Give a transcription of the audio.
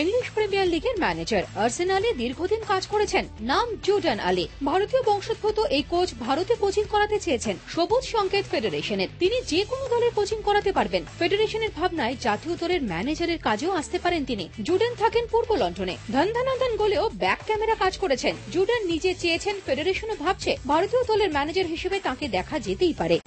English premier লিগের manager আর্সেনালে দীর্ঘদিন কাজ করেছেন নাম জুডান আলী ভারতীয় বংশোদ্ভূত এই কোচ ভারতে কোচিং করাতে চেয়েছেন সবুজ সংকেত ফেডারেশনের তিনি যে কোনো দলের কোচিং করাতে পারবেন ফেডারেশনের ভাবনায় জাতীয় দলের ম্যানেজারের কাজেও আসতে পারেন তিনি জুডেন থাকেন পূর্ব লন্ডনে ধনধানন্দন গোলেও ব্যাক ক্যামেরা কাজ করেছেন জুডেন নিজে চেয়েছেন ফেডারেশনও ভাবছে ভারতীয় দলের ম্যানেজার হিসেবে তাকে দেখা যেতেই পারে